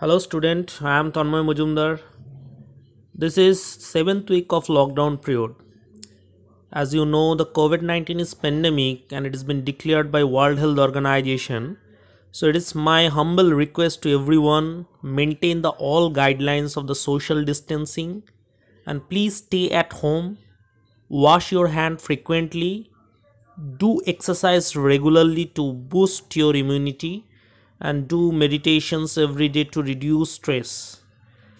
Hello student, I am Tanmay Mujumdar. This is 7th week of lockdown period. As you know, the COVID-19 is pandemic and it has been declared by World Health Organization. So it is my humble request to everyone, maintain the all guidelines of the social distancing and please stay at home, wash your hand frequently, do exercise regularly to boost your immunity and do meditations every day to reduce stress.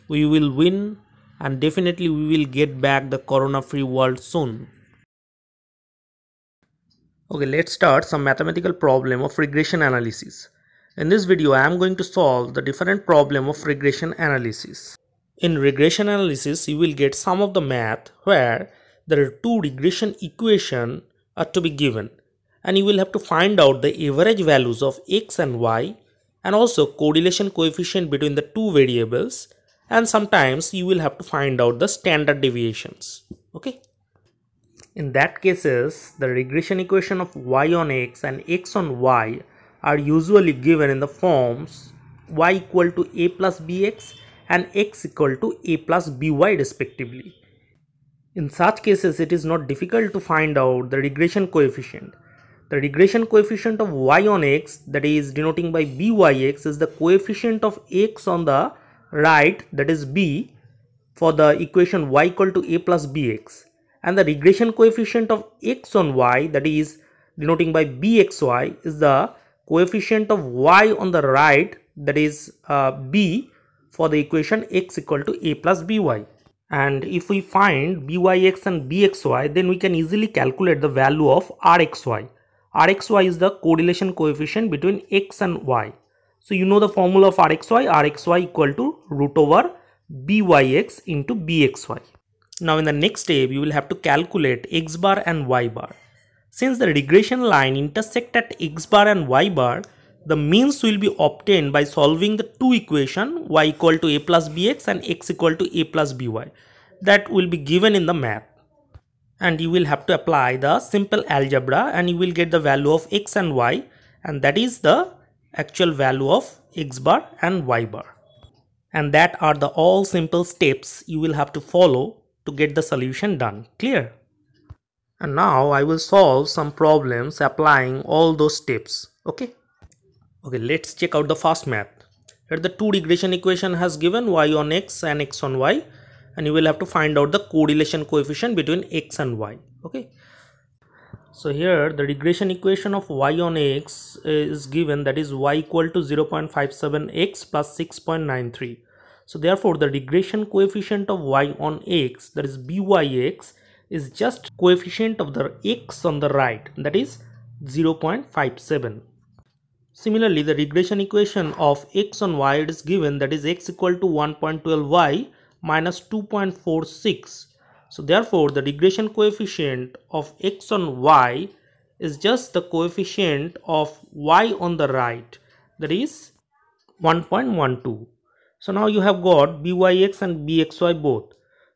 We will win and definitely we will get back the corona free world soon. Okay, let's start some mathematical problem of regression analysis. In this video, I am going to solve the different problem of regression analysis. In regression analysis, you will get some of the math where there are two regression equation are to be given and you will have to find out the average values of x and y and also correlation coefficient between the two variables and sometimes you will have to find out the standard deviations okay in that cases the regression equation of y on x and x on y are usually given in the forms y equal to a plus bx and x equal to a plus by respectively in such cases it is not difficult to find out the regression coefficient the regression coefficient of y on x that is denoting by byx is the coefficient of x on the right that is b for the equation y equal to a plus bx and the regression coefficient of x on y that is denoting by bxy is the coefficient of y on the right that is uh, b for the equation x equal to a plus by and if we find byx and bxy then we can easily calculate the value of rxy rxy is the correlation coefficient between x and y. So you know the formula of rxy, rxy equal to root over byx into bxy. Now in the next step, you will have to calculate x bar and y bar. Since the regression line intersect at x bar and y bar, the means will be obtained by solving the two equation y equal to a plus bx and x equal to a plus by that will be given in the math and you will have to apply the simple algebra and you will get the value of x and y and that is the actual value of x bar and y bar and that are the all simple steps you will have to follow to get the solution done clear and now I will solve some problems applying all those steps okay okay let's check out the fast math here the two regression equation has given y on x and x on y and you will have to find out the correlation coefficient between x and y okay so here the regression equation of y on x is given that is y equal to 0.57x plus 6.93 so therefore the regression coefficient of y on x that is byx is just coefficient of the x on the right that is 0.57 Similarly, the regression equation of x on y is given that is x equal to 1.12y minus 2.46 so therefore the regression coefficient of x on y is just the coefficient of y on the right that is 1.12 so now you have got byx and bxy both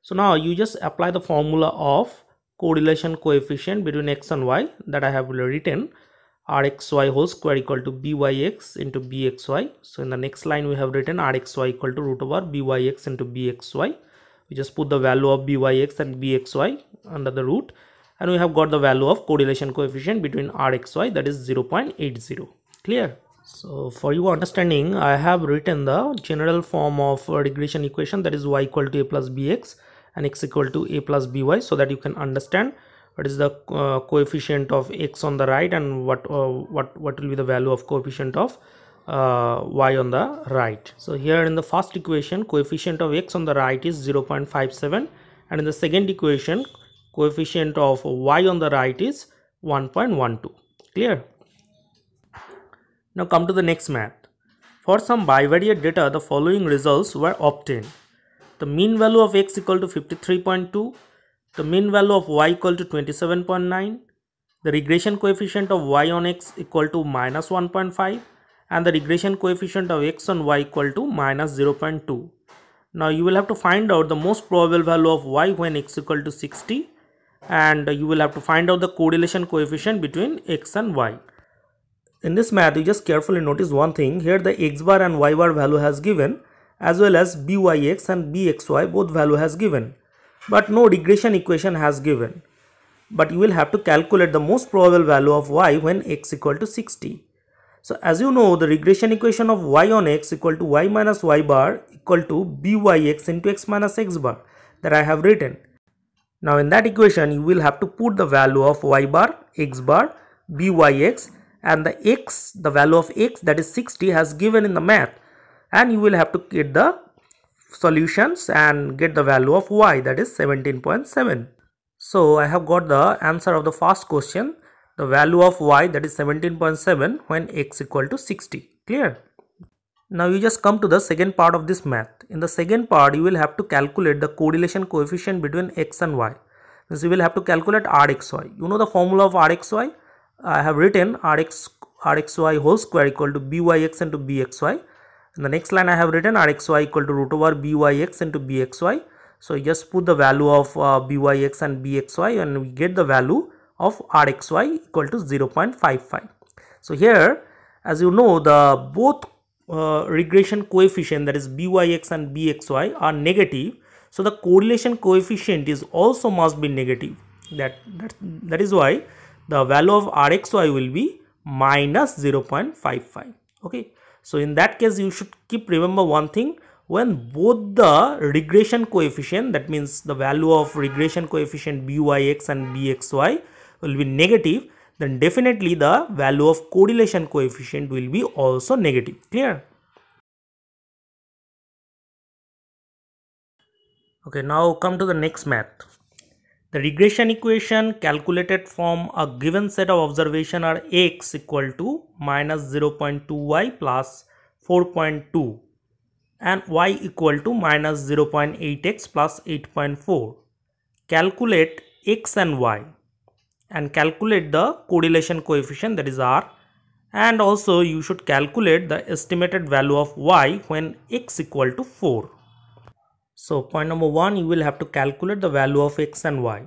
so now you just apply the formula of correlation coefficient between x and y that i have written rxy whole square equal to byx into bxy. So in the next line we have written rxy equal to root over byx into bxy. We just put the value of byx and bxy under the root and we have got the value of correlation coefficient between rxy that is 0.80. Clear? So for your understanding I have written the general form of regression equation that is y equal to a plus bx and x equal to a plus by so that you can understand what is the uh, coefficient of x on the right and what uh, what what will be the value of coefficient of uh, y on the right so here in the first equation coefficient of x on the right is 0.57 and in the second equation coefficient of y on the right is 1.12 clear now come to the next math for some bivariate data the following results were obtained the mean value of x equal to 53.2 the mean value of y equal to 27.9. The regression coefficient of y on x equal to minus 1.5 and the regression coefficient of x on y equal to minus 0.2. Now you will have to find out the most probable value of y when x equal to 60 and you will have to find out the correlation coefficient between x and y. In this math you just carefully notice one thing here the x bar and y bar value has given as well as byx and bxy both value has given but no regression equation has given. But you will have to calculate the most probable value of y when x equal to 60. So as you know, the regression equation of y on x equal to y minus y bar equal to byx into x minus x bar that I have written. Now in that equation, you will have to put the value of y bar, x bar, byx and the x, the value of x that is 60 has given in the math and you will have to get the solutions and get the value of y that is 17.7. So I have got the answer of the first question the value of y that is 17.7 when x equal to 60 clear. Now you just come to the second part of this math. In the second part you will have to calculate the correlation coefficient between x and y. So you will have to calculate rxy. You know the formula of rxy? I have written rx rxy whole square equal to byx into bxy in the next line I have written rxy equal to root over byx into bxy. So just put the value of uh, byx and bxy and we get the value of rxy equal to 0.55. So here as you know the both uh, regression coefficient that is byx and bxy are negative. So the correlation coefficient is also must be negative that, that, that is why the value of rxy will be minus 0.55 okay so in that case, you should keep remember one thing when both the regression coefficient that means the value of regression coefficient byx and bxy will be negative then definitely the value of correlation coefficient will be also negative clear okay now come to the next math the regression equation calculated from a given set of observation are x equal to minus 0.2y plus 4.2 and y equal to minus 0.8x plus 8.4. Calculate x and y and calculate the correlation coefficient that is r and also you should calculate the estimated value of y when x equal to 4. So point number one, you will have to calculate the value of x and y.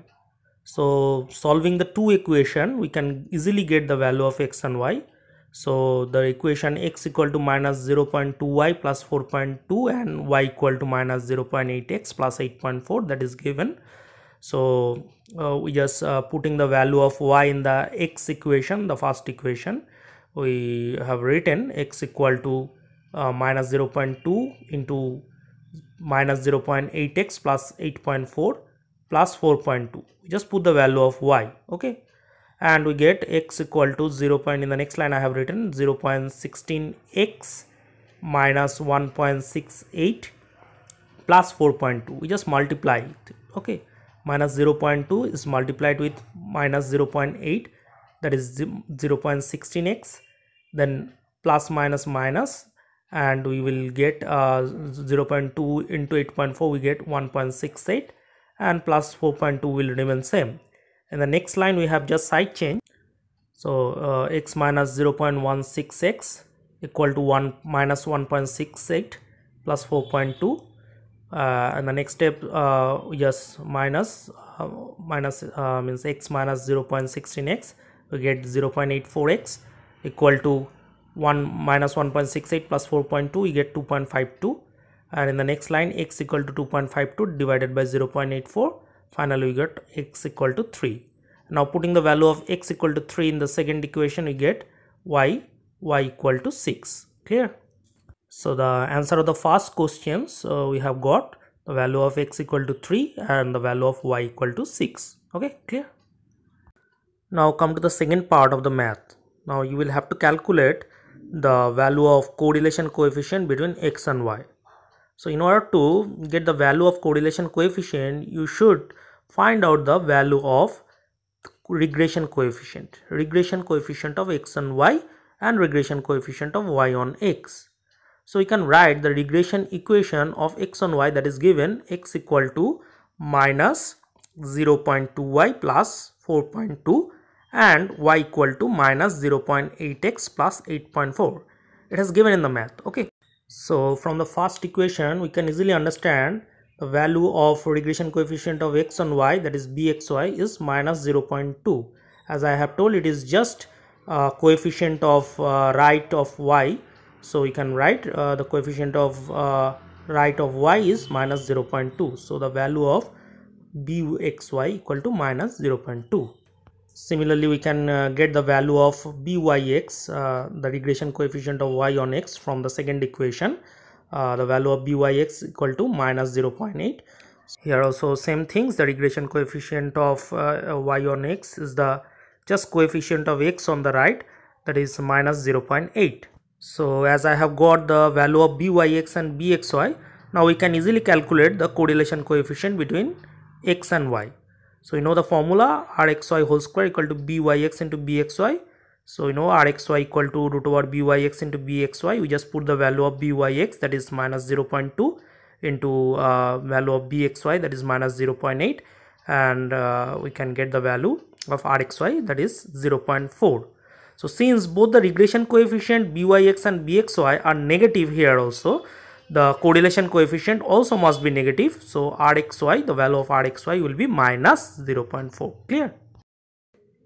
So solving the two equation, we can easily get the value of x and y. So the equation x equal to minus 0.2y plus 4.2 and y equal to minus 0.8x plus 8.4 that is given. So uh, we just uh, putting the value of y in the x equation, the first equation. We have written x equal to uh, minus 0.2 into minus 0 0.8x plus 8.4 plus 4.2 we just put the value of y okay and we get x equal to 0 point in the next line i have written 0 0.16x minus 1.68 plus 4.2 we just multiply it okay minus 0 0.2 is multiplied with minus 0 0.8 that is 0 0.16x then plus minus minus and we will get uh, 0 0.2 into 8.4 we get 1.68 and plus 4.2 will remain same in the next line we have just side change so uh, x minus 0.166 equal to 1 minus 1.68 plus 4.2 uh, and the next step uh, just minus, uh, minus uh, means x minus 0.16x we get 0.84x equal to 1 minus 1.68 plus 4.2 we get 2.52 and in the next line x equal to 2.52 divided by 0.84 finally we get x equal to 3 now putting the value of x equal to 3 in the second equation we get y y equal to 6 clear so the answer of the first question uh, we have got the value of x equal to 3 and the value of y equal to 6 okay clear now come to the second part of the math now you will have to calculate the value of correlation coefficient between x and y. So in order to get the value of correlation coefficient, you should find out the value of regression coefficient, regression coefficient of x and y and regression coefficient of y on x. So we can write the regression equation of x on y that is given x equal to minus 0.2y plus 4.2 and y equal to minus 0.8x plus 8.4 it has given in the math okay so from the first equation we can easily understand the value of regression coefficient of x and y that is bxy is minus 0.2 as i have told it is just uh, coefficient of uh, right of y so we can write uh, the coefficient of uh, right of y is minus 0.2 so the value of bxy equal to minus 0.2 similarly we can uh, get the value of byx uh, the regression coefficient of y on x from the second equation uh, the value of byx equal to minus 0.8 here also same things the regression coefficient of uh, y on x is the just coefficient of x on the right that is minus 0.8 so as i have got the value of byx and bxy now we can easily calculate the correlation coefficient between x and y so you know the formula rxy whole square equal to byx into bxy. So you know rxy equal to root over byx into bxy. We just put the value of byx that is minus 0.2 into uh, value of bxy that is minus 0.8 and uh, we can get the value of rxy that is 0.4. So since both the regression coefficient byx and bxy are negative here also the correlation coefficient also must be negative. So Rxy, the value of Rxy will be minus 0.4. Clear?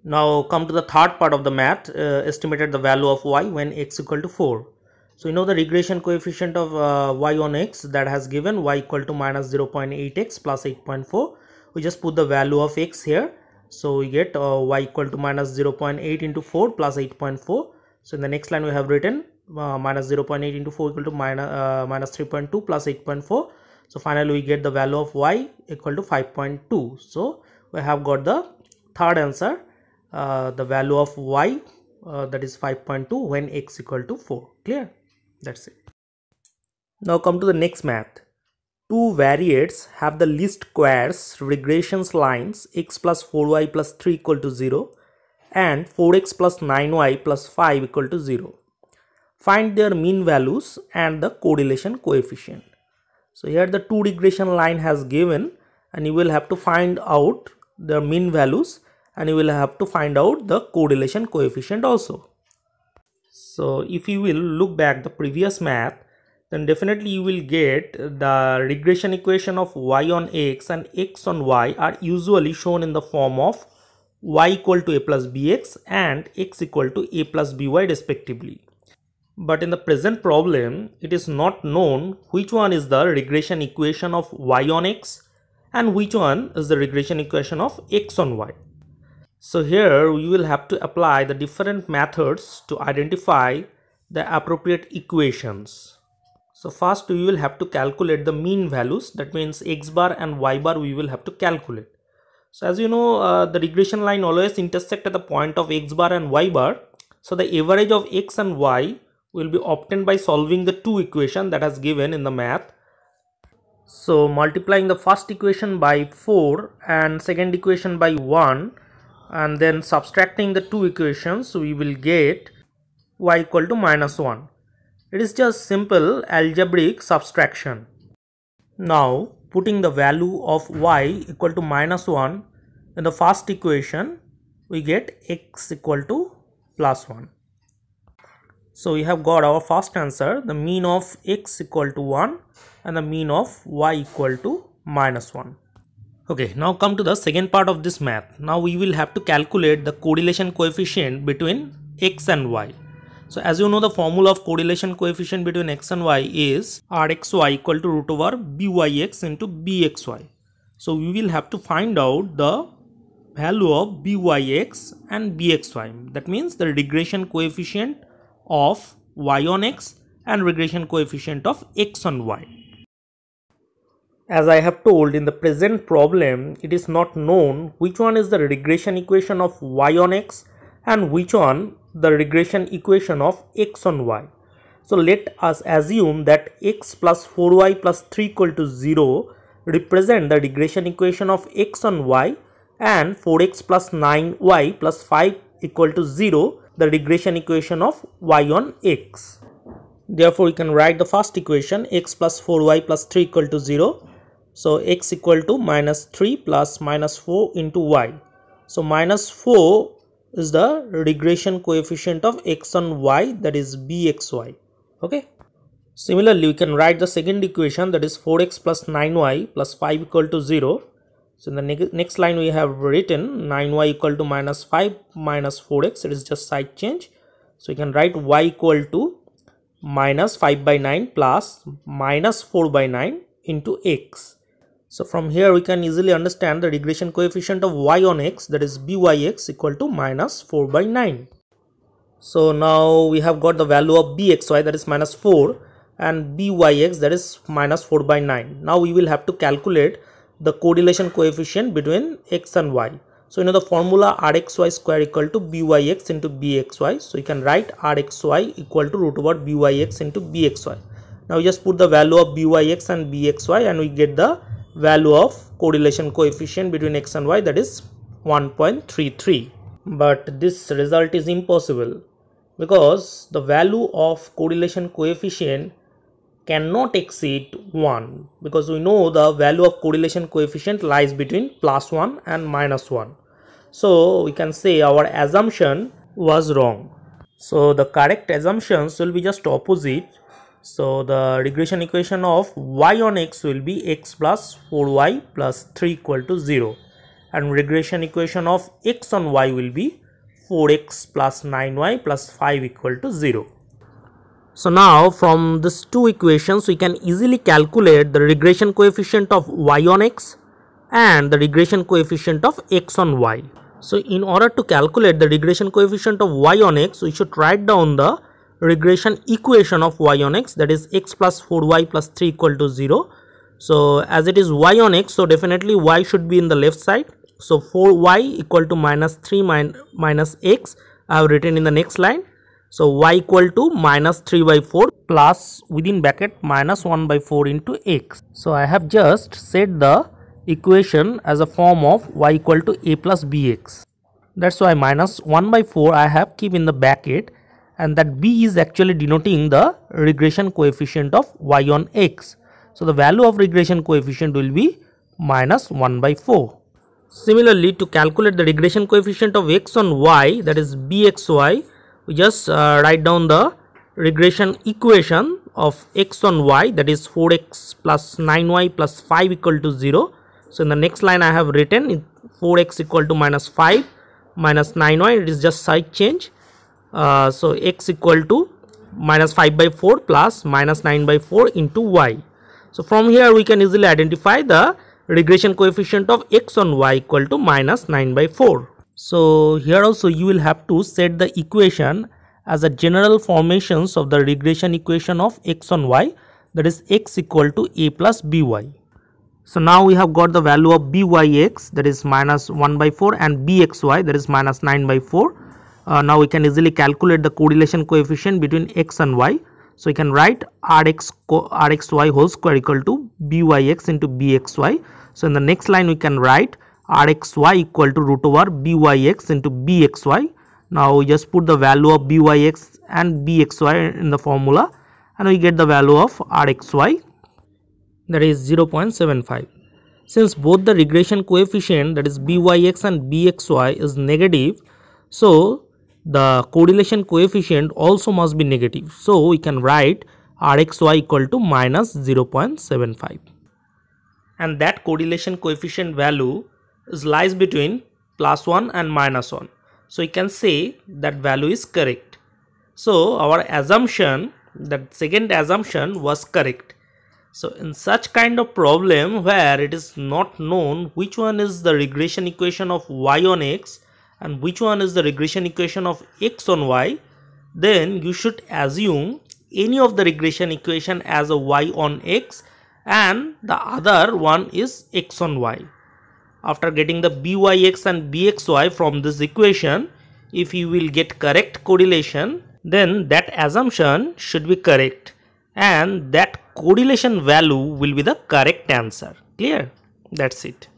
Now come to the third part of the math, uh, estimated the value of y when x equal to 4. So you know the regression coefficient of uh, y on x that has given y equal to minus 0.8x plus 8.4. We just put the value of x here. So we get uh, y equal to minus 0.8 into 4 plus 8.4. So in the next line we have written uh, minus 0.8 into 4 equal to minus, uh, minus 3.2 plus 8.4 so finally we get the value of y equal to 5.2 so we have got the third answer uh, the value of y uh, that is 5.2 when x equal to 4 clear that's it now come to the next math two variates have the least squares regressions lines x plus 4y plus 3 equal to 0 and 4x plus 9y plus 5 equal to 0 find their mean values and the correlation coefficient. So here the two regression line has given and you will have to find out the mean values and you will have to find out the correlation coefficient also. So if you will look back the previous math then definitely you will get the regression equation of y on x and x on y are usually shown in the form of y equal to a plus bx and x equal to a plus by respectively. But in the present problem, it is not known which one is the regression equation of y on x and which one is the regression equation of x on y. So here we will have to apply the different methods to identify the appropriate equations. So first we will have to calculate the mean values that means x bar and y bar we will have to calculate. So as you know uh, the regression line always intersect at the point of x bar and y bar. So the average of x and y will be obtained by solving the two equation that has given in the math. So multiplying the first equation by 4 and second equation by 1 and then subtracting the two equations we will get y equal to minus 1. It is just simple algebraic subtraction. Now putting the value of y equal to minus 1 in the first equation we get x equal to plus 1. So we have got our first answer the mean of x equal to 1 and the mean of y equal to minus 1. Okay, now come to the second part of this math. Now we will have to calculate the correlation coefficient between x and y. So as you know the formula of correlation coefficient between x and y is rxy equal to root over byx into bxy. So we will have to find out the value of byx and bxy that means the regression coefficient of y on x and regression coefficient of x on y. As I have told in the present problem, it is not known which one is the regression equation of y on x and which one the regression equation of x on y. So let us assume that x plus 4y plus 3 equal to 0 represent the regression equation of x on y and 4x plus 9y plus 5 equal to 0 the regression equation of y on x. Therefore, we can write the first equation x plus 4y plus 3 equal to 0. So, x equal to minus 3 plus minus 4 into y. So, minus 4 is the regression coefficient of x on y that is bxy. Okay. Similarly, we can write the second equation that is 4x plus 9y plus 5 equal to 0 so in the ne next line we have written 9y equal to minus 5 minus 4x it is just side change so you can write y equal to minus 5 by 9 plus minus 4 by 9 into x so from here we can easily understand the regression coefficient of y on x that is byx equal to minus 4 by 9 so now we have got the value of bxy that is minus 4 and byx that is minus 4 by 9 now we will have to calculate the correlation coefficient between x and y. So, you know the formula rxy square equal to byx into bxy. So, you can write rxy equal to root over byx into bxy. Now, you just put the value of byx and bxy and we get the value of correlation coefficient between x and y that is 1.33. But this result is impossible because the value of correlation coefficient cannot exceed 1 because we know the value of correlation coefficient lies between plus 1 and minus 1. So we can say our assumption was wrong. So the correct assumptions will be just opposite. So the regression equation of y on x will be x plus 4y plus 3 equal to 0 and regression equation of x on y will be 4x plus 9y plus 5 equal to 0. So now from these two equations we can easily calculate the regression coefficient of y on x and the regression coefficient of x on y. So in order to calculate the regression coefficient of y on x we should write down the regression equation of y on x that is x plus 4y plus 3 equal to 0. So as it is y on x so definitely y should be in the left side. So 4y equal to minus 3 min minus x I have written in the next line so y equal to minus 3 by 4 plus within bracket minus 1 by 4 into x. So I have just set the equation as a form of y equal to a plus bx. That's why minus 1 by 4 I have keep in the bracket and that b is actually denoting the regression coefficient of y on x. So the value of regression coefficient will be minus 1 by 4. Similarly to calculate the regression coefficient of x on y that is bxy we just uh, write down the regression equation of x on y that is 4x plus 9y plus 5 equal to 0 so in the next line i have written 4x equal to minus 5 minus 9y it is just side change uh, so x equal to minus 5 by 4 plus minus 9 by 4 into y so from here we can easily identify the regression coefficient of x on y equal to minus 9 by 4 so here also you will have to set the equation as a general formations of the regression equation of x on y that is x equal to a plus by. So now we have got the value of byx that is minus 1 by 4 and bxy that is minus 9 by 4. Uh, now we can easily calculate the correlation coefficient between x and y. So we can write rx rxy whole square equal to byx into bxy. So in the next line we can write rxy equal to root over byx into bxy. Now just put the value of byx and bxy in the formula and we get the value of rxy that is 0.75. Since both the regression coefficient that is byx and bxy is negative, so the correlation coefficient also must be negative. So we can write rxy equal to minus 0.75 and that correlation coefficient value lies between plus 1 and minus 1. So you can say that value is correct. So our assumption, that second assumption was correct. So in such kind of problem where it is not known which one is the regression equation of y on x and which one is the regression equation of x on y, then you should assume any of the regression equation as a y on x and the other one is x on y after getting the byx and bxy from this equation if you will get correct correlation then that assumption should be correct and that correlation value will be the correct answer clear that's it